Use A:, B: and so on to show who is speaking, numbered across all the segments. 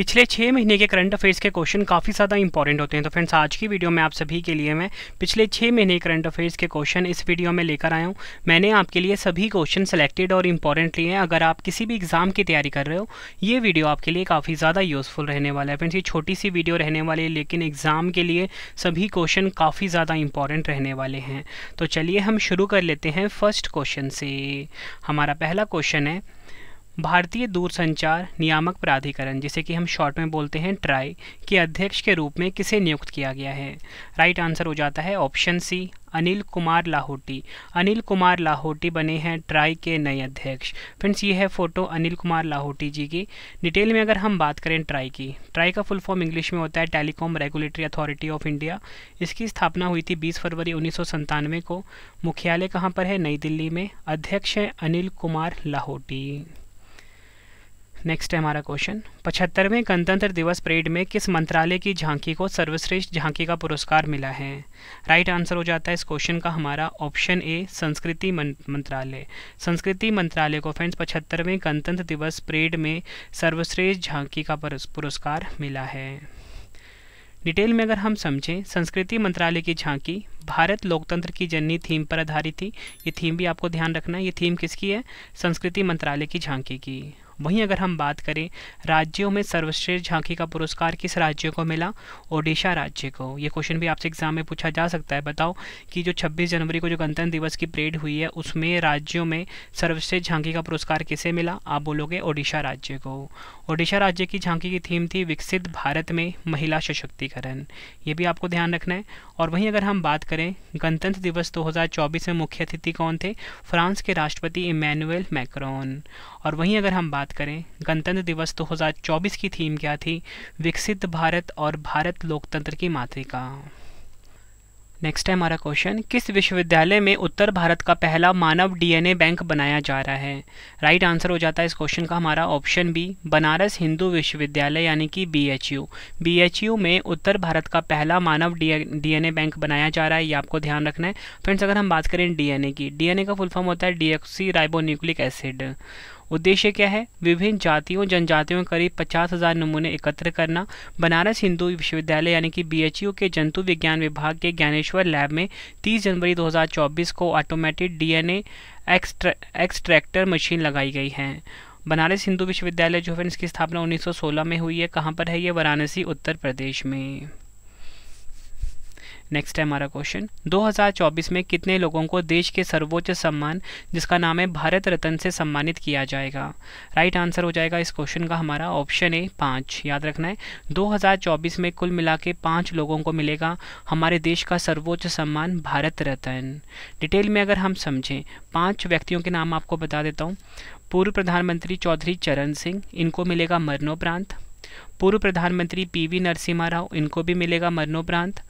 A: पिछले छः महीने के करंट अफेयर्स के क्वेश्चन काफ़ी ज़्यादा इंपॉर्टेंट होते हैं तो फ्रेंड्स आज की वीडियो में आप सभी के लिए मैं पिछले छः महीने के करंट अफेयर्स के क्वेश्चन इस वीडियो में लेकर आया हूँ मैंने आपके लिए सभी क्वेश्चन सेलेक्टेड और इंपॉर्टेंट लिए हैं अगर आप किसी भी एग्ज़ाम की तैयारी कर रहे हो ये वीडियो आपके लिए काफ़ी ज़्यादा यूज़फुल रहने वाला है फ्रेंड्स ये छोटी सी वीडियो रहने वाली है लेकिन एग्ज़ाम के लिए सभी क्वेश्चन काफ़ी ज़्यादा इंपॉर्टेंट रहने वाले हैं तो चलिए हम शुरू कर लेते हैं फर्स्ट क्वेश्चन से हमारा पहला क्वेश्चन है भारतीय दूरसंचार नियामक प्राधिकरण जिसे कि हम शॉर्ट में बोलते हैं ट्राई के अध्यक्ष के रूप में किसे नियुक्त किया गया है राइट आंसर हो जाता है ऑप्शन सी अनिल कुमार लाहौटी अनिल कुमार लाहौटी बने हैं ट्राई के नए अध्यक्ष फ्रेंड्स ये है फोटो अनिल कुमार लाहौटी जी की डिटेल में अगर हम बात करें ट्राई की ट्राई का फुल फॉर्म इंग्लिश में होता है telecom regulatory authority of India इसकी स्थापना हुई थी 20 फरवरी उन्नीस को मुख्यालय कहाँ पर है नई दिल्ली में अध्यक्ष हैं अनिल कुमार लाहौटी नेक्स्ट है हमारा क्वेश्चन पचहत्तरवें गणतंत्र दिवस परेड में किस मंत्रालय की झांकी को सर्वश्रेष्ठ झांकी का पुरस्कार मिला है राइट right आंसर हो जाता है इस क्वेश्चन का हमारा ऑप्शन ए संस्कृति मंत्रालय संस्कृति मंत्रालय को फ्रेंड्स पचहत्तरवें गणतंत्र दिवस परेड में सर्वश्रेष्ठ झांकी का पुरस्कार मिला है डिटेल में अगर हम समझें संस्कृति मंत्रालय की झांकी भारत लोकतंत्र की जननी थीम पर आधारित थी ये थीम भी आपको ध्यान रखना है ये थीम किसकी है संस्कृति मंत्रालय की झांकी की वहीं अगर हम बात करें राज्यों में सर्वश्रेष्ठ झांकी का पुरस्कार किस राज्य को मिला ओडिशा राज्य को ये क्वेश्चन भी आपसे एग्जाम में पूछा जा सकता है बताओ कि जो 26 जनवरी को जो गणतंत्र दिवस की परेड हुई है उसमें राज्यों में सर्वश्रेष्ठ झांकी का पुरस्कार किसे मिला आप बोलोगे ओडिशा राज्य को ओडिशा राज्य की झांकी की थीम थी विकसित भारत में महिला सशक्तिकरण ये भी आपको ध्यान रखना है और वहीं अगर हम बात करें गणतंत्र दिवस 2024 में मुख्य अतिथि कौन थे फ्रांस के राष्ट्रपति इमैनुअल मैक्रोन और वहीं अगर हम बात बात करें गणतंत्र दिवस 2024 की थीम क्या थी विकसित भारत और भारत लोकतंत्र की मातृका नेक्स्ट है हमारा क्वेश्चन किस विश्वविद्यालय में उत्तर भारत का पहला मानव डीएनए बैंक बनाया जा रहा है राइट right आंसर हो जाता है इस क्वेश्चन का हमारा ऑप्शन बी बनारस हिंदू विश्वविद्यालय यानी कि बीएचयू बीएचयू में उत्तर भारत का पहला मानव डीएनए बैंक बनाया जा रहा है ये आपको ध्यान रखना है फ्रेंड्स अगर हम बात करें डीएनए की डीएनए का फुल फॉर्म होता है डीएक्सी एसिड उद्देश्य क्या है विभिन्न जातियों जनजातियों के करीब पचास हजार नमूने एकत्र करना बनारस हिंदू विश्वविद्यालय यानी कि बी के जंतु विज्ञान विभाग के ज्ञानेश्वर लैब में 30 जनवरी 2024 को automatic DNA extr, extractor machine लगाई गई है बनारस हिंदू विश्वविद्यालय जो है इसकी स्थापना 1916 में हुई है कहाँ पर है ये वाराणसी उत्तर प्रदेश में नेक्स्ट है हमारा क्वेश्चन 2024 में कितने लोगों को देश के सर्वोच्च सम्मान जिसका नाम है भारत रत्न से सम्मानित किया जाएगा राइट right आंसर हो जाएगा इस क्वेश्चन का हमारा ऑप्शन ए पाँच याद रखना है 2024 में कुल मिला के पाँच लोगों को मिलेगा हमारे देश का सर्वोच्च सम्मान भारत रत्न डिटेल में अगर हम समझें पाँच व्यक्तियों के नाम आपको बता देता हूँ पूर्व प्रधानमंत्री चौधरी चरण सिंह इनको मिलेगा मरणोपरांत पूर्व प्रधानमंत्री वी नरसिम्हा राव इनको भी मिलेगा मरणोपरांत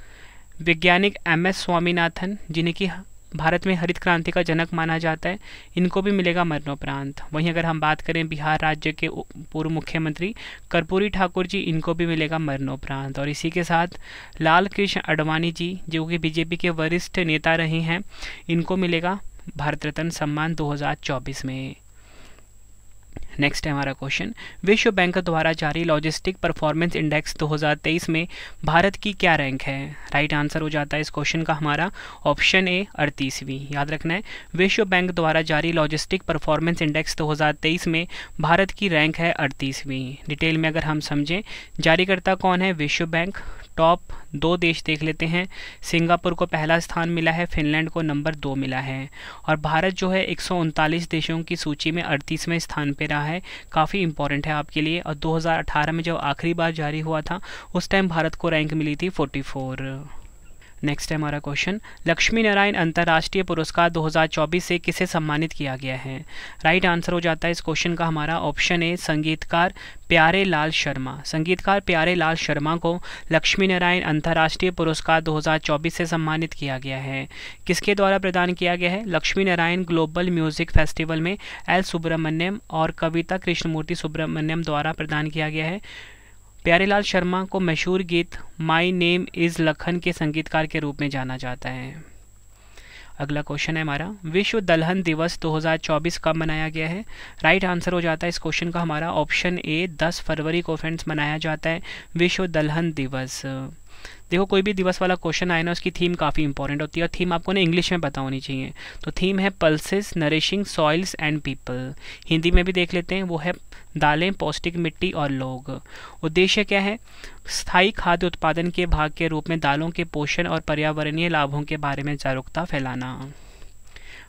A: वैज्ञानिक एम एस स्वामीनाथन जिन्हें कि भारत में हरित क्रांति का जनक माना जाता है इनको भी मिलेगा मरणोपरांत वहीं अगर हम बात करें बिहार राज्य के पूर्व मुख्यमंत्री कर्पूरी ठाकुर जी इनको भी मिलेगा मरणोपरांत और इसी के साथ लाल कृष्ण अडवाणी जी जो कि बीजेपी के वरिष्ठ नेता रहे हैं इनको मिलेगा भारत रत्न सम्मान 2024 में नेक्स्ट है हमारा क्वेश्चन विश्व बैंक द्वारा जारी लॉजिस्टिक परफॉर्मेंस इंडेक्स 2023 में भारत की क्या रैंक है राइट आंसर हो जाता है इस क्वेश्चन का हमारा ऑप्शन ए अड़तीसवीं याद रखना है विश्व बैंक द्वारा जारी लॉजिस्टिक परफॉर्मेंस इंडेक्स 2023 में भारत की रैंक है अड़तीसवीं डिटेल में अगर हम समझें जारीकर्ता कौन है विश्व बैंक टॉप दो देश देख लेते हैं सिंगापुर को पहला स्थान मिला है फिनलैंड को नंबर दो मिला है और भारत जो है एक देशों की सूची में अड़तीसवें स्थान पर रहा है काफ़ी इंपॉर्टेंट है आपके लिए और 2018 में जब आखिरी बार जारी हुआ था उस टाइम भारत को रैंक मिली थी 44 नेक्स्ट है हमारा क्वेश्चन लक्ष्मी नारायण अंतर्राष्ट्रीय पुरस्कार 2024 से किसे सम्मानित किया गया है राइट आंसर हो जाता है इस क्वेश्चन का हमारा ऑप्शन ए संगीतकार प्यारे लाल शर्मा संगीतकार प्यारे लाल शर्मा को लक्ष्मी नारायण अंतर्राष्ट्रीय पुरस्कार 2024 से सम्मानित किया गया है किसके द्वारा प्रदान किया गया है Lakshmi Narayan global music festival में एल सुब्रमण्यम और कविता कृष्णमूर्ति सुब्रमण्यम द्वारा प्रदान किया गया है प्यारेलाल शर्मा को मशहूर गीत माई नेम इज़ लखन के संगीतकार के रूप में जाना जाता है अगला क्वेश्चन है हमारा विश्व दलहन दिवस 2024 कब मनाया गया है राइट आंसर हो जाता है इस क्वेश्चन का हमारा ऑप्शन ए 10 फरवरी को फ्रेंड्स मनाया जाता है विश्व दलहन दिवस देखो कोई भी दिवस वाला क्वेश्चन आए ना उसकी थीम काफ़ी इंपॉर्टेंट होती है और थीम आपको ना इंग्लिश में पता होनी चाहिए तो थीम है pulses nourishing soils and people Hindi में भी देख लेते हैं वो है दालें पौष्टिक मिट्टी और लोग उद्देश्य क्या है स्थायी खाद्य उत्पादन के भाग के रूप में दालों के पोषण और पर्यावरणीय लाभों के बारे में जागरूकता फैलाना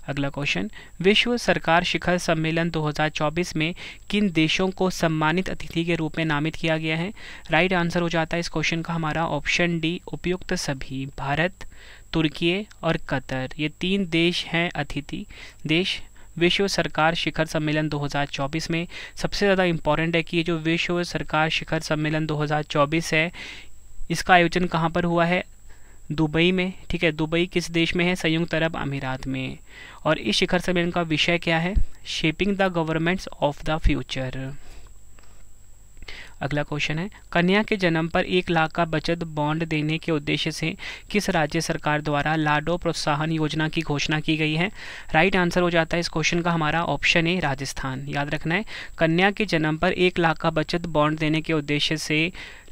A: अगला क्वेश्चन विश्व सरकार शिखर सम्मेलन 2024 में किन देशों को सम्मानित अतिथि के रूप में नामित किया गया है राइट आंसर हो जाता है इस क्वेश्चन का हमारा ऑप्शन डी उपयुक्त सभी भारत तुर्की और कतर ये तीन देश हैं अतिथि देश विश्व सरकार शिखर सम्मेलन 2024 में सबसे ज़्यादा इम्पॉर्टेंट है कि ये जो विश्व सरकार शिखर सम्मेलन 2024 है इसका आयोजन कहाँ पर हुआ है दुबई में ठीक है दुबई किस देश में है संयुक्त अरब अमीरात में और इस शिखर सम्मेलन का विषय क्या है shaping the governments of the future अगला क्वेश्चन है कन्या के जन्म पर एक लाख का बचत बॉन्ड देने के उद्देश्य से किस राज्य सरकार द्वारा लाडो प्रोत्साहन योजना की घोषणा की गई है राइट आंसर हो जाता है इस क्वेश्चन का हमारा ऑप्शन है राजस्थान याद रखना है कन्या के जन्म पर एक लाख का बचत बॉन्ड देने के उद्देश्य से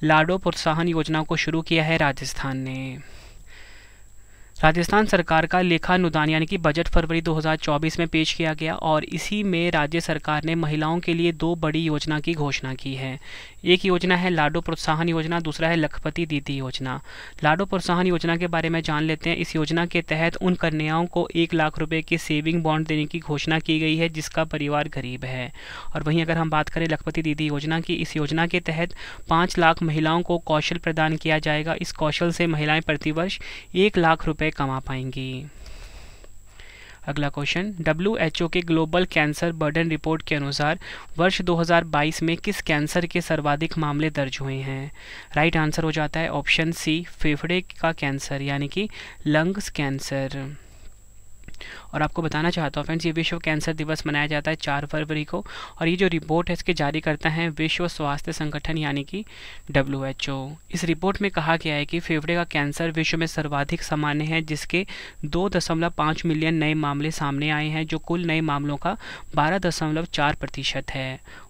A: लाडो प्रोत्साहन योजना को शुरू किया है राजस्थान ने राजस्थान सरकार का लेखा अनुदान यानी कि बजट फरवरी 2024 में पेश किया गया और इसी में राज्य सरकार ने महिलाओं के लिए दो बड़ी योजना की घोषणा की है एक योजना है लाडो प्रोत्साहन योजना दूसरा है लखपति दीदी योजना लाडो प्रोत्साहन योजना के बारे में जान लेते हैं इस योजना के तहत उन कन्याओं को एक लाख रुपये की सेविंग बॉन्ड देने की घोषणा की गई है जिसका परिवार गरीब है और वहीं अगर हम बात करें लखपति दीदी योजना की इस योजना के तहत पाँच लाख महिलाओं को कौशल प्रदान किया जाएगा इस कौशल से महिलाएँ प्रतिवर्ष एक लाख रुपये रुपए कमा पाएंगी अगला क्वेश्चन डब्ल्यू एच ओ के ग्लोबल कैंसर बर्डन रिपोर्ट के अनुसार वर्ष 2022 में किस कैंसर के सर्वाधिक मामले दर्ज हुए हैं राइट आंसर हो जाता है ऑप्शन सी फेफड़े का कैंसर यानी कि लंग्स कैंसर और आपको बताना चाहता हूँ फ्रेंड्स ये विश्व कैंसर दिवस मनाया जाता है चार फरवरी को और ये जो रिपोर्ट है इसके जारी करता है विश्व स्वास्थ्य संगठन यानी कि डब्ल्यू इस रिपोर्ट में कहा गया है कि फेफड़े का कैंसर विश्व में सर्वाधिक सामान्य है जिसके दो दशमलव मिलियन नए मामले सामने आए हैं जो कुल नए मामलों का बारह दशमलव चार प्रतिशत है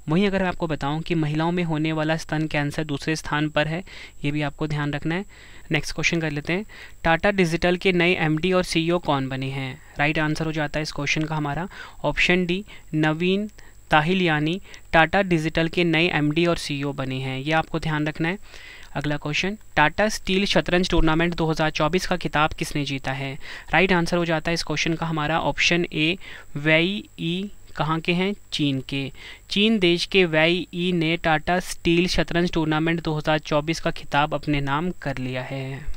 A: वहीं अगर मैं आपको बताऊं कि महिलाओं में होने वाला स्तन कैंसर दूसरे स्थान पर है ये भी आपको ध्यान रखना है नेक्स्ट क्वेश्चन कर लेते हैं टाटा डिजिटल के नए एमडी और सीईओ e कौन बने हैं राइट आंसर हो जाता है इस क्वेश्चन का हमारा ऑप्शन डी नवीन ताहिल यानी टाटा डिजिटल के नए एमडी और सीईओ e बने हैं ये आपको ध्यान रखना है अगला क्वेश्चन टाटा स्टील शतरंज टूर्नामेंट 2024 का खिताब किसने जीता है राइट आंसर हो जाता है इस क्वेश्चन का हमारा ऑप्शन ए वेई ई कहाँ के हैं चीन के चीन देश के वाई ई ने टाटा स्टील शतरंज टूर्नामेंट 2024 का खिताब अपने नाम कर लिया है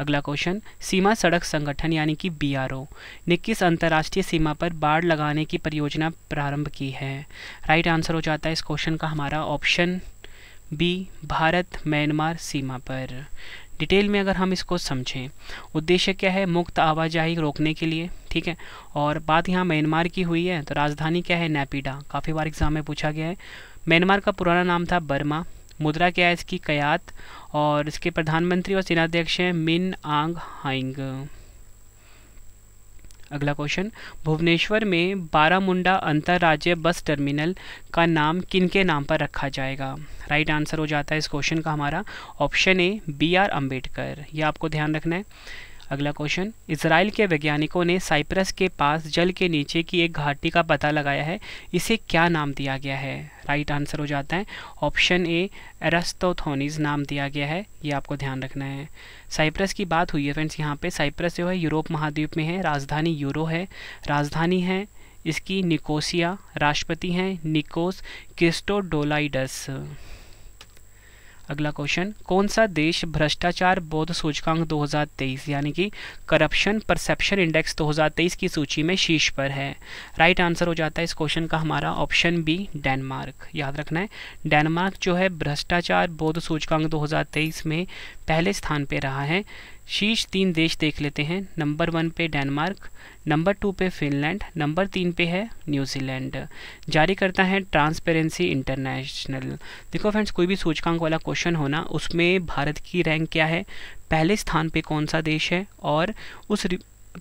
A: अगला क्वेश्चन सीमा सड़क संगठन यानी कि बी आर ओ ने किस अंतर्राष्ट्रीय सीमा पर बाढ़ लगाने की परियोजना प्रारंभ की है राइट आंसर हो जाता है इस क्वेश्चन का हमारा ऑप्शन बी भारत म्यांमार सीमा पर डिटेल में अगर हम इसको समझें उद्देश्य क्या है मुक्त आवाजाही रोकने के लिए ठीक है और बात यहाँ म्यांमार की हुई है तो राजधानी क्या है नैपीडा काफ़ी बार एग्जाम में पूछा गया है म्यांमार का पुराना नाम था बर्मा मुद्रा क्या है इसकी कयात और इसके प्रधानमंत्री और सेनाध्यक्ष हैं मिन आंग हाइंग अगला क्वेश्चन भुवनेश्वर में बारामुंडा अंतर्राज्य बस टर्मिनल का नाम किन के नाम पर रखा जाएगा राइट आंसर हो जाता है इस क्वेश्चन का हमारा option A B R Ambedkar ये आपको ध्यान रखना है अगला क्वेश्चन इसराइल के वैज्ञानिकों ने साइप्रस के पास जल के नीचे की एक घाटी का पता लगाया है इसे क्या नाम दिया गया है राइट आंसर हो जाता है ऑप्शन ए एरस्तोथोनीज नाम दिया गया है ये आपको ध्यान रखना है साइप्रस की बात हुई है फ्रेंड्स यहाँ पे साइप्रस जो है यूरोप महाद्वीप में है राजधानी यूरो है राजधानी है इसकी निकोसिया राष्ट्रपति हैं निकोस क्रिस्टोडोलाइडस अगला क्वेश्चन कौन सा देश भ्रष्टाचार बौद्ध सूचकांक 2023 यानी कि करप्शन परसेप्शन इंडेक्स 2023 की सूची में शीर्ष पर है राइट आंसर हो जाता है इस क्वेश्चन का हमारा ऑप्शन बी डेनमार्क याद रखना है डेनमार्क जो है भ्रष्टाचार बौद्ध सूचकांक 2023 में पहले स्थान पर रहा है शीर्ष तीन देश देख लेते हैं नंबर वन पे डेनमार्क नंबर टू पे फिनलैंड नंबर तीन पे है न्यूजीलैंड जारी करता है ट्रांसपेरेंसी इंटरनेशनल देखो फ्रेंड्स कोई भी सूचकांक वाला क्वेश्चन होना उसमें भारत की रैंक क्या है पहले स्थान पे कौन सा देश है और उस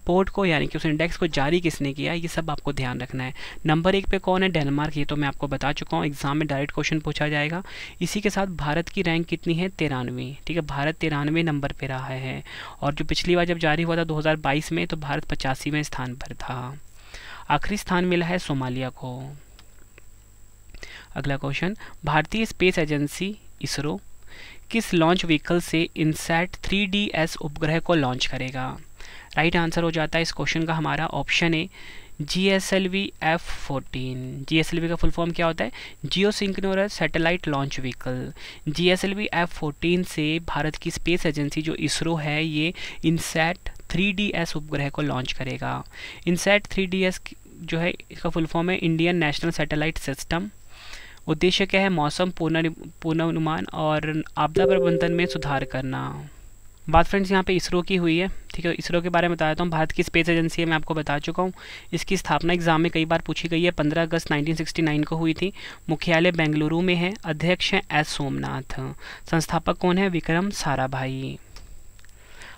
A: पोर्ट को यानी कि उस इंडेक्स को जारी किसने किया ये सब आपको ध्यान रखना है नंबर एक पे कौन है डेनमार्क ये तो मैं आपको बता चुका हूँ एग्जाम में डायरेक्ट क्वेश्चन पूछा जाएगा इसी के साथ भारत की रैंक कितनी है तिरानवे ठीक है भारत तिरानवे नंबर पर रहा है और जो पिछली बार जब जारी हुआ था दो में तो भारत पचासीवें स्थान पर था आखिरी स्थान मिला है सोमालिया को अगला क्वेश्चन भारतीय स्पेस एजेंसी इसरो किस लॉन्च व्हीकल से इनसैट 3DS उपग्रह को लॉन्च करेगा राइट आंसर हो जाता है इस क्वेश्चन का हमारा option A G S L V F fourteen G S L V का फुल फॉर्म क्या होता है geosynchronous satellite launch vehicle G S L V F fourteen से भारत की स्पेस एजेंसी जो इसरो है ये इनसेट थ्री डी एस उपग्रह को लॉन्च करेगा इनसेट थ्री डी एस जो है इसका फुल फॉर्म है इंडियन नेशनल सेटेलाइट सिस्टम उद्देश्य क्या है मौसम पूर्वानुमान और आपदा प्रबंधन में सुधार करना बात फ्रेंड्स यहाँ पे इसरो की हुई है ठीक है इसरो के बारे में बता देता तो हूँ भारत की स्पेस एजेंसी है मैं आपको बता चुका हूँ इसकी स्थापना एग्जाम में कई बार पूछी गई है 15 अगस्त 1969 को हुई थी मुख्यालय बेंगलुरु में है अध्यक्ष हैं एस सोमनाथ संस्थापक कौन है विक्रम साराभाई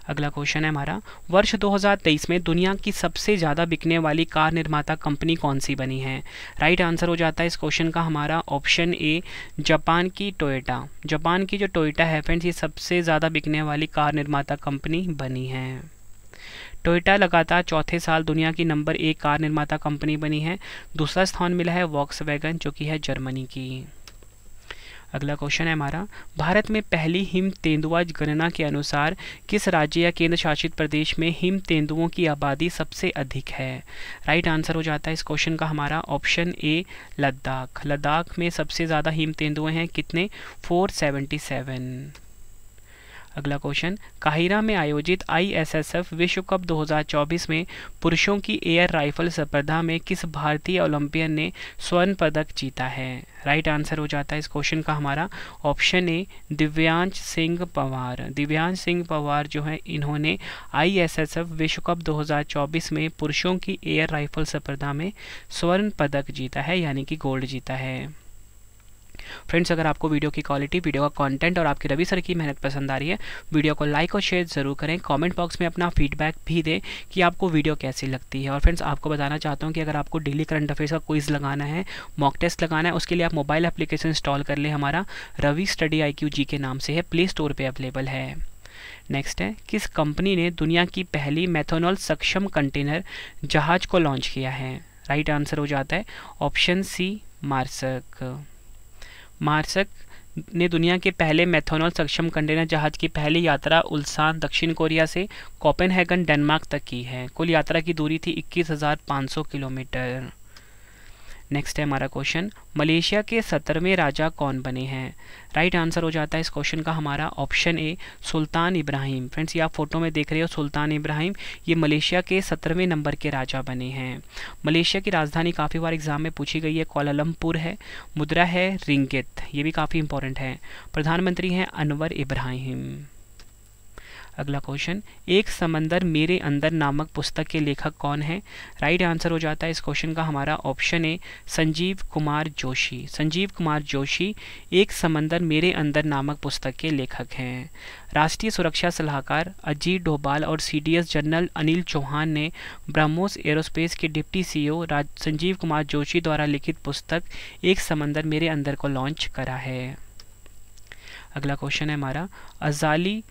A: अगला क्वेश्चन है हमारा वर्ष 2023 में दुनिया की सबसे ज़्यादा बिकने वाली कार निर्माता कंपनी कौन सी बनी है राइट आंसर हो जाता है इस क्वेश्चन का हमारा ऑप्शन ए जापान की टोयोटा जापान की जो टोयोटा है फ्रेंड्स ये सबसे ज़्यादा बिकने वाली कार निर्माता कंपनी बनी है टोयोटा लगातार चौथे साल दुनिया की नंबर एक कार निर्माता कंपनी बनी है दूसरा स्थान मिला है वॉक्स जो कि है जर्मनी की अगला क्वेश्चन है हमारा भारत में पहली हिम तेंदुआ गणना के अनुसार किस राज्य या केंद्र शासित प्रदेश में हिम तेंदुओं की आबादी सबसे अधिक है राइट आंसर हो जाता है इस क्वेश्चन का हमारा ऑप्शन ए लद्दाख लद्दाख में सबसे ज़्यादा हिम तेंदुए हैं कितने 477 अगला क्वेश्चन काहिरा में आयोजित आईएसएसएफ विश्व कप 2024 में पुरुषों की एयर राइफल स्पर्धा में किस भारतीय ओलंपियन ने स्वर्ण पदक जीता है राइट आंसर हो जाता है इस क्वेश्चन का हमारा ऑप्शन ए दिव्यांश सिंह पवार दिव्यांश सिंह पवार जो है इन्होंने आईएसएसएफ विश्व कप 2024 में पुरुषों की एयर राइफल स्पर्धा में स्वर्ण पदक जीता है यानी कि गोल्ड जीता है फ्रेंड्स अगर आपको वीडियो की क्वालिटी वीडियो का कंटेंट और आपकी रवि सर की मेहनत पसंद आ रही है वीडियो को लाइक और शेयर ज़रूर करें कमेंट बॉक्स में अपना फीडबैक भी दें कि आपको वीडियो कैसी लगती है और फ्रेंड्स आपको बताना चाहता हूँ कि अगर आपको डेली करंट अफेयर्स का क्विज़ लगाना है मॉक टेस्ट लगाना है उसके लिए आप मोबाइल एप्लीकेशन इंस्टॉल कर लें हमारा रवि स्टडी आई क्यू जी के नाम से है प्ले स्टोर पर अवेलेबल है नेक्स्ट है किस कंपनी ने दुनिया की पहली मैथोनॉल सक्षम कंटेनर जहाज को लॉन्च किया है राइट right आंसर हो जाता है ऑप्शन सी मार्सक मार्सक ने दुनिया के पहले मैथोनॉल सक्षम कंटेनर जहाज की पहली यात्रा उल्सान दक्षिण कोरिया से कोपेनहेगन डेनमार्क तक की है कुल यात्रा की दूरी थी 21,500 किलोमीटर नेक्स्ट है हमारा क्वेश्चन मलेशिया के सत्तरवें राजा कौन बने हैं राइट आंसर हो जाता है इस क्वेश्चन का हमारा option A Sultan Ibrahim friends ये आप फोटो में देख रहे हो सुल्तान इब्राहिम ये मलेशिया के सत्रहवें नंबर के राजा बने हैं मलेशिया की राजधानी काफ़ी बार एग्जाम में पूछी गई है कोलालमपुर है मुद्रा है रिंगित ये भी काफ़ी इंपॉर्टेंट है प्रधानमंत्री हैं अनवर इब्राहिम अगला क्वेश्चन एक समंदर मेरे अंदर नामक पुस्तक के लेखक कौन है राइट right आंसर हो जाता है इस क्वेश्चन का हमारा ऑप्शन है संजीव कुमार जोशी संजीव कुमार जोशी एक समंदर मेरे अंदर नामक पुस्तक के लेखक हैं राष्ट्रीय सुरक्षा सलाहकार अजीत डोभाल और सी जनरल अनिल चौहान ने ब्रह्मोस एरोस्पेस के deputy CEO e Sanjeev Kumar Joshi द्वारा लिखित पुस्तक एक समंदर मेरे अंदर को लॉन्च करा है अगला क्वेश्चन है हमारा अजाली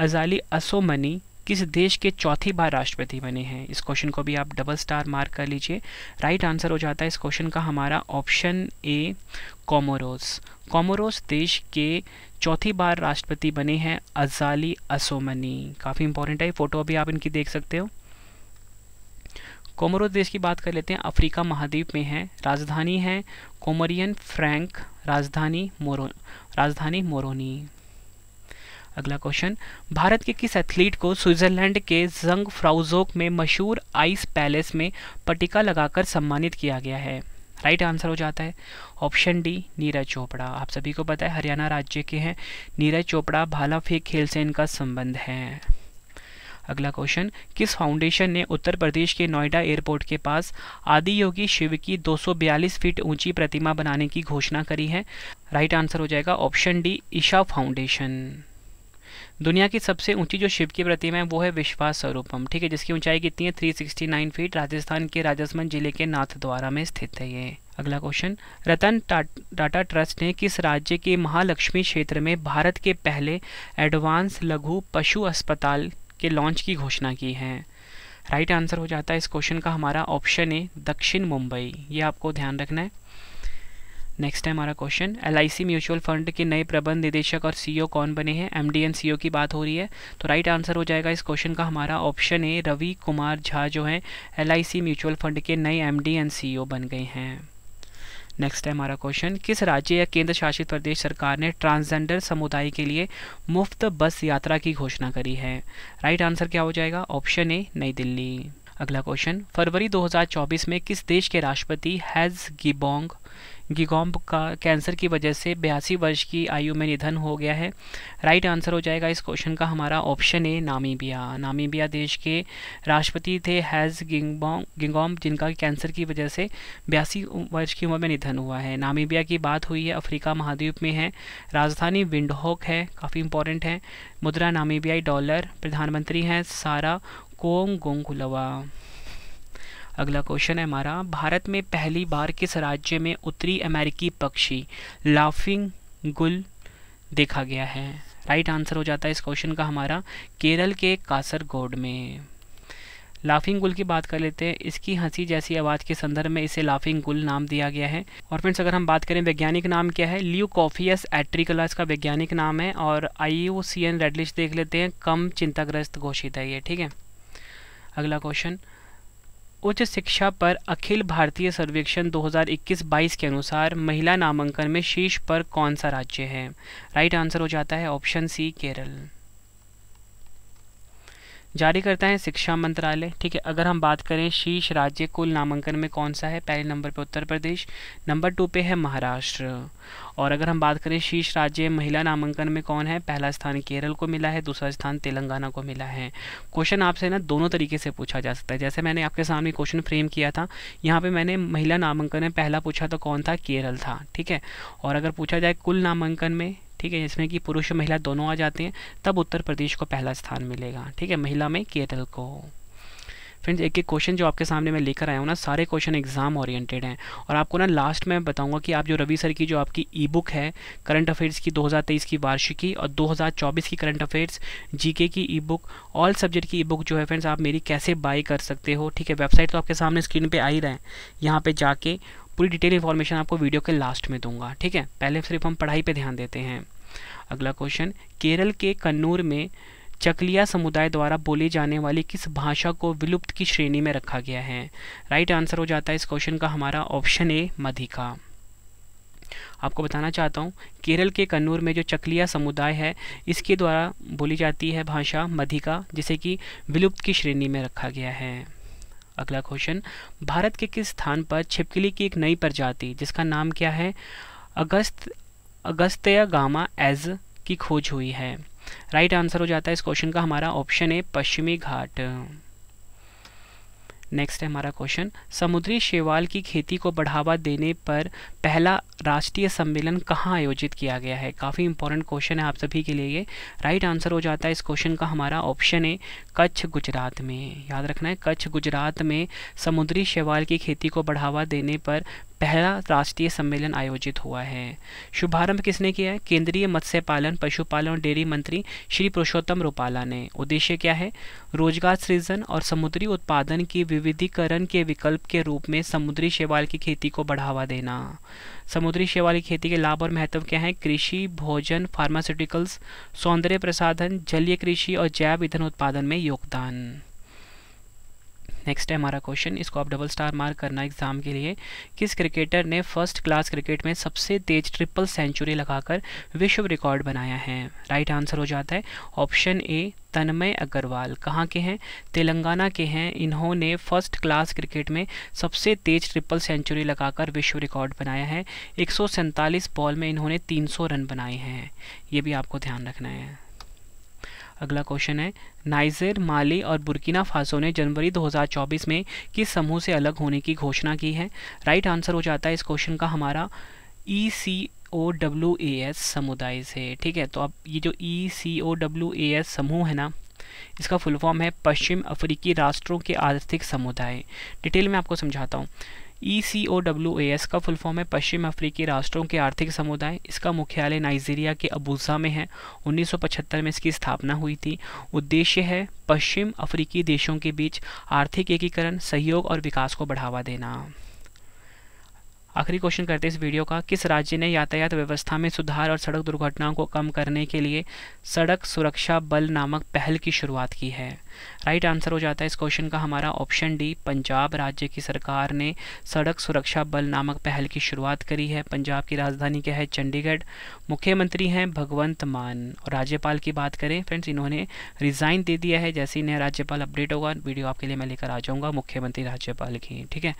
A: अजाली असोमनी किस देश के चौथी बार राष्ट्रपति बने हैं इस क्वेश्चन को भी आप डबल स्टार मार्क कर लीजिए राइट आंसर हो जाता है इस क्वेश्चन का हमारा ऑप्शन ए कॉमोरोस कॉमोरोस देश के चौथी बार राष्ट्रपति बने हैं अजाली असोमनी काफ़ी इंपॉर्टेंट है फोटो भी आप इनकी देख सकते हो कोमोरोस देश की बात कर लेते हैं अफ्रीका महाद्वीप में है राजधानी है कोमरियन फ्रैंक राजधानी मोरो राजधानी मोरोनी अगला क्वेश्चन भारत के किस एथलीट को स्विट्जरलैंड के जंग फ्राउजोक में मशहूर आइस पैलेस में पटिका लगाकर सम्मानित किया गया है राइट right आंसर हो जाता है ऑप्शन डी नीरज चोपड़ा आप सभी को पता है हरियाणा राज्य के हैं नीरज चोपड़ा भाला फेंक खेल से इनका संबंध है अगला क्वेश्चन किस फाउंडेशन ने उत्तर प्रदेश के नोएडा एयरपोर्ट के पास आदि योगी शिव की 242 फीट ऊंची प्रतिमा बनाने की घोषणा करी है राइट right आंसर हो जाएगा ऑप्शन डी ईशा फाउंडेशन दुनिया की सबसे ऊंची जो शिव की प्रतिमा है वो है विश्वास स्वरूपम ठीक है जिसकी ऊंचाई कितनी है 369 फीट राजस्थान के राजस्मन जिले के नाथद्वारा में स्थित है ये अगला क्वेश्चन रतन टाटा ट्रस्ट ने किस राज्य के महालक्ष्मी क्षेत्र में भारत के पहले एडवांस लघु पशु अस्पताल के लॉन्च की घोषणा की है राइट आंसर हो जाता है इस क्वेश्चन का हमारा ऑप्शन है दक्षिण मुंबई ये आपको ध्यान रखना है नेक्स्ट है हमारा क्वेश्चन एलआईसी म्यूचुअल फंड के नए प्रबंध निदेशक और सीईओ e कौन बने हैं एमडी एंड सीईओ की बात हो रही है तो राइट आंसर हो जाएगा इस क्वेश्चन का हमारा ऑप्शन ए रवि कुमार झा जो हैं एलआईसी म्यूचुअल फंड के नए एमडी एंड सीईओ बन गए हैं नेक्स्ट है हमारा क्वेश्चन किस राज्य या केंद्र शासित प्रदेश सरकार ने ट्रांसजेंडर समुदाय के लिए मुफ्त बस यात्रा की घोषणा करी है राइट आंसर क्या हो जाएगा ऑप्शन ए नई दिल्ली अगला क्वेश्चन फरवरी 2024 में किस देश के राष्ट्रपति हैज़ गिबोंग गिगोम्ब का कैंसर की वजह से बयासी वर्ष की आयु में निधन हो गया है राइट आंसर हो जाएगा इस क्वेश्चन का हमारा ऑप्शन ए नामीबिया नामीबिया देश के राष्ट्रपति थे हैज़ गिंगबोंग गिंगोम जिनका कैंसर की वजह से बयासी वर्ष की उम्र में निधन हुआ है नामीबिया की बात हुई है अफ्रीका महाद्वीप में है राजधानी विंडहॉक है काफ़ी इंपॉर्टेंट है मुद्रा नामीबियाई डॉलर प्रधानमंत्री हैं सारा कोंग गोंगुलवा अगला क्वेश्चन है हमारा भारत में पहली बार किस राज्य में उत्तरी अमेरिकी पक्षी लाफिंग गुल देखा गया है राइट आंसर हो जाता है इस क्वेश्चन का हमारा केरल के कासरगोड में लाफिंग गुल की बात कर लेते हैं इसकी हंसी जैसी आवाज़ के संदर्भ में इसे लाफिंग गुल नाम दिया गया है और फ्रेंड्स अगर हम बात करें वैज्ञानिक नाम क्या है कॉफियस एट्रिकलास का वैज्ञानिक नाम है और आई रेडलिश देख लेते हैं कम चिंताग्रस्त घोषित है ये ठीक है अगला क्वेश्चन उच्च शिक्षा पर अखिल भारतीय सर्वेक्षण 2021-22 के अनुसार महिला नामांकन में शीर्ष पर कौन सा राज्य है राइट आंसर हो जाता है ऑप्शन सी केरल जारी करता है शिक्षा मंत्रालय ठीक है अगर हम बात करें शीर्ष राज्य कुल नामांकन में कौन सा है पहले नंबर पे उत्तर प्रदेश नंबर टू पे है महाराष्ट्र और अगर हम बात करें शीर्ष राज्य महिला नामांकन में कौन है पहला स्थान केरल को मिला है दूसरा स्थान तेलंगाना को मिला है क्वेश्चन आपसे ना दोनों तरीके से पूछा जा सकता है जैसे मैंने आपके सामने क्वेश्चन फ्रेम किया था यहाँ पर मैंने महिला नामांकन में पहला पूछा तो कौन था केरल था ठीक है और अगर पूछा जाए कुल नामांकन में ठीक है जिसमें कि पुरुष और महिला दोनों आ जाते हैं तब उत्तर प्रदेश को पहला स्थान मिलेगा ठीक है महिला में केरल को फ्रेंड्स एक एक क्वेश्चन जो आपके सामने मैं लेकर आया हूँ ना सारे क्वेश्चन एग्जाम ओरिएंटेड हैं और आपको ना लास्ट में बताऊंगा कि आप जो रवि सर की जो आपकी ई बुक है करंट अफेयर्स की 2023 की वार्षिकी और 2024 की करंट अफेयर्स जीके की ई बुक ऑल सब्जेक्ट की ई बुक जो है फ्रेंड्स आप मेरी कैसे बाई कर सकते हो ठीक है वेबसाइट तो आपके सामने स्क्रीन पर आ ही रहे हैं यहाँ पर जाके पूरी डिटेल इन्फॉर्मेशन आपको वीडियो के लास्ट में दूंगा ठीक है पहले सिर्फ हम पढ़ाई पर ध्यान देते हैं अगला क्वेश्चन केरल के कन्नूर में चकलिया समुदाय द्वारा बोली जाने वाली किस भाषा को विलुप्त की श्रेणी में रखा गया है राइट आंसर हो जाता है इस क्वेश्चन का हमारा ऑप्शन ए मधिका आपको बताना चाहता हूँ केरल के कन्नूर में जो चकलिया समुदाय है इसके द्वारा बोली जाती है भाषा मधिका जिसे कि विलुप्त की श्रेणी में रखा गया है अगला क्वेश्चन भारत के किस स्थान पर छिपकली की एक नई प्रजाति जिसका नाम क्या है अगस्त अगस्त्य गामा एज की खोज हुई है राइट right आंसर हो जाता है इस क्वेश्चन का हमारा ऑप्शन है पश्चिमी घाट नेक्स्ट है हमारा क्वेश्चन समुद्री शेवाल की खेती को बढ़ावा देने पर पहला राष्ट्रीय सम्मेलन कहाँ आयोजित किया गया है काफ़ी इंपॉर्टेंट क्वेश्चन है आप सभी के लिए ये राइट आंसर हो जाता है इस क्वेश्चन का हमारा ऑप्शन है कच्छ गुजरात में याद रखना है कच्छ गुजरात में समुद्री शेवाल की खेती को बढ़ावा देने पर पहला राष्ट्रीय सम्मेलन आयोजित हुआ है शुभारंभ किसने किया है केंद्रीय मत्स्य पालन पशुपालन और डेयरी मंत्री श्री पुरुषोत्तम रूपाला ने उद्देश्य क्या है रोजगार सृजन और समुद्री उत्पादन की विविधीकरण के विकल्प के रूप में समुद्री शैवाल की खेती को बढ़ावा देना समुद्री शैवाल की खेती के लाभ और महत्व क्या हैं कृषि भोजन फार्मास्यूटिकल्स सौंदर्य प्रसाधन जलीय कृषि और जैव ईंधन उत्पादन में योगदान नेक्स्ट है हमारा क्वेश्चन इसको आप डबल स्टार मार्क करना एग्जाम के लिए किस क्रिकेटर ने फर्स्ट क्लास क्रिकेट में सबसे तेज ट्रिपल सेंचुरी लगाकर विश्व रिकॉर्ड बनाया है राइट आंसर हो जाता है ऑप्शन ए तन्मय अग्रवाल कहाँ के हैं तेलंगाना के हैं इन्होंने फर्स्ट क्लास क्रिकेट में सबसे तेज ट्रिपल सेंचुरी लगाकर विश्व रिकॉर्ड बनाया है एक बॉल में इन्होंने 300 रन बनाए हैं ये भी आपको ध्यान रखना है अगला क्वेश्चन है नाइजर माली और बुर्किना फासो ने जनवरी 2024 में किस समूह से अलग होने की घोषणा की है राइट आंसर हो जाता है इस क्वेश्चन का हमारा ई C O W A S समुदाय से ठीक है तो अब ये जो ई C O W A S समूह है ना इसका फुल फॉर्म है पश्चिम अफ्रीकी राष्ट्रों के आर्थिक समुदाय डिटेल में आपको समझाता हूँ E C O W A S का फुल फॉर्म है पश्चिम अफ्रीकी राष्ट्रों के आर्थिक समुदाय इसका मुख्यालय नाइजीरिया के अबूजा में है 1975 में इसकी स्थापना हुई थी उद्देश्य है पश्चिम अफ्रीकी देशों के बीच आर्थिक एकीकरण सहयोग और विकास को बढ़ावा देना आखिरी क्वेश्चन करते इस वीडियो का किस राज्य ने यातायात व्यवस्था में सुधार और सड़क दुर्घटनाओं को कम करने के लिए सड़क सुरक्षा बल नामक पहल की शुरुआत की है राइट आंसर हो जाता है इस क्वेश्चन का हमारा ऑप्शन डी पंजाब राज्य की सरकार ने सड़क सुरक्षा बल नामक पहल की शुरुआत करी है पंजाब की राजधानी क्या है चंडीगढ़ मुख्यमंत्री हैं भगवंत मान और राज्यपाल की बात करें फ्रेंड्स इन्होंने रिज़ाइन दे दिया है जैसे ही नया राज्यपाल अपडेट होगा वीडियो आपके लिए मैं लेकर आ जाऊँगा मुख्यमंत्री राज्यपाल की ठीक है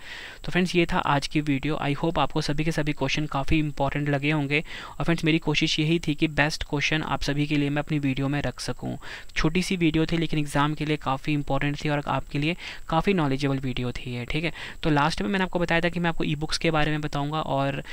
A: तो फ्रेंड्स ये था आज की वीडियो आई होप आपको सभी के सभी क्वेश्चन काफ़ी इंपॉर्टेंट लगे होंगे और फ्रेंड्स मेरी कोशिश यही थी कि बेस्ट क्वेश्चन आप सभी के लिए मैं अपनी वीडियो में रख सकूँ छोटी सी वीडियो थी लेकिन एग्ज़ाम के लिए काफ़ी इंपॉर्टेंट थी और आपके लिए काफ़ी नॉलेजेबल वीडियो थी ये ठीक है तो लास्ट में मैंने आपको बताया था कि मैं आपको ई बुक्स के बारे में बताऊँगा और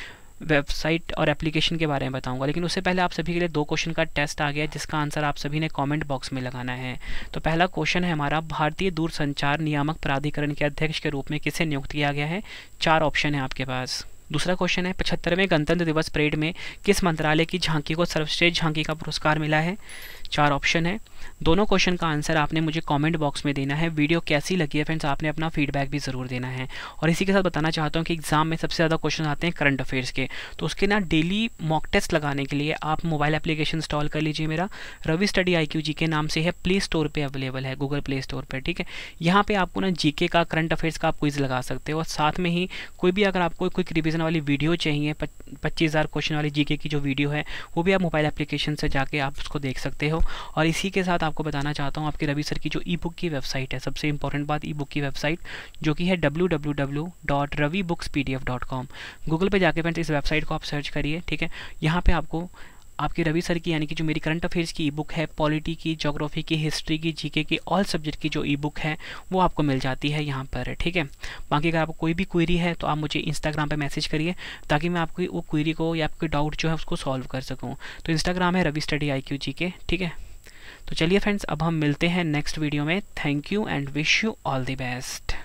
A: वेबसाइट और एप्लीकेशन के बारे में बताऊंगा लेकिन उससे पहले आप सभी के लिए दो क्वेश्चन का टेस्ट आ गया जिसका आंसर आप सभी ने कमेंट बॉक्स में लगाना है तो पहला क्वेश्चन है हमारा भारतीय दूरसंचार नियामक प्राधिकरण के अध्यक्ष के रूप में किसे नियुक्त किया गया है चार ऑप्शन है आपके पास दूसरा क्वेश्चन है पचहत्तरवें गणतंत्र दिवस परेड में किस मंत्रालय की झांकी को सर्वश्रेष्ठ झांकी का पुरस्कार मिला है चार ऑप्शन है दोनों क्वेश्चन का आंसर आपने मुझे कमेंट बॉक्स में देना है वीडियो कैसी लगी है फ्रेंड्स आपने अपना फीडबैक भी ज़रूर देना है और इसी के साथ बताना चाहता हूँ कि एग्ज़ाम में सबसे ज़्यादा क्वेश्चन आते हैं करंट अफेयर्स के तो उसके ना डेली मॉक टेस्ट लगाने के लिए आप मोबाइल एप्लीकेशन इंस्टॉल कर लीजिए मेरा रवि स्टडी आई क्यू के नाम से है प्ले स्टोर पर अवेलेबल है गूगल प्ले स्टोर पर ठीक है यहाँ पर आपको ना जी का करंट अफेयर्स का आप क्विज लगा सकते हो और साथ में ही कोई भी अगर आपको क्विक रिविजन वाली वीडियो चाहिए पच्चीस हज़ार क्वेश्चन वाली जी की जो वीडियो है वो भी आप मोबाइल एप्लीकेशन से जाके आप उसको देख सकते हो और इसी के साथ आपको बताना चाहता हूँ आपके रवि सर की जो ई बुक की वेबसाइट है सबसे इंपॉर्टेंट बात ई बुक की वेबसाइट जो कि है W W W dot Ravi books P D F dot com Google पर जाकर फ्रेंड्स इस वेबसाइट को आप सर्च करिए ठीक है यहाँ पर आपको आपके रवि सर की यानी कि जो मेरी करंट अफेयर्स की ई बुक है पॉलिटी की जोग्राफी की हिस्ट्री की जीके की ऑल सब्जेक्ट की जो ई बुक है वो आपको मिल जाती है यहाँ पर ठीक है बाकी अगर आपको कोई भी क्वेरी है तो आप मुझे इंस्टाग्राम पर मैसेज करिए ताकि मैं आपकी वो क्वेरी को या आपके डाउट जो है उसको सॉल्व कर सकूँ तो इंस्टाग्राम है रवि स्टडी आई क्यू जी के ठीक है तो चलिए फ्रेंड्स अब हम मिलते हैं नेक्स्ट वीडियो में thank you and wish you all the best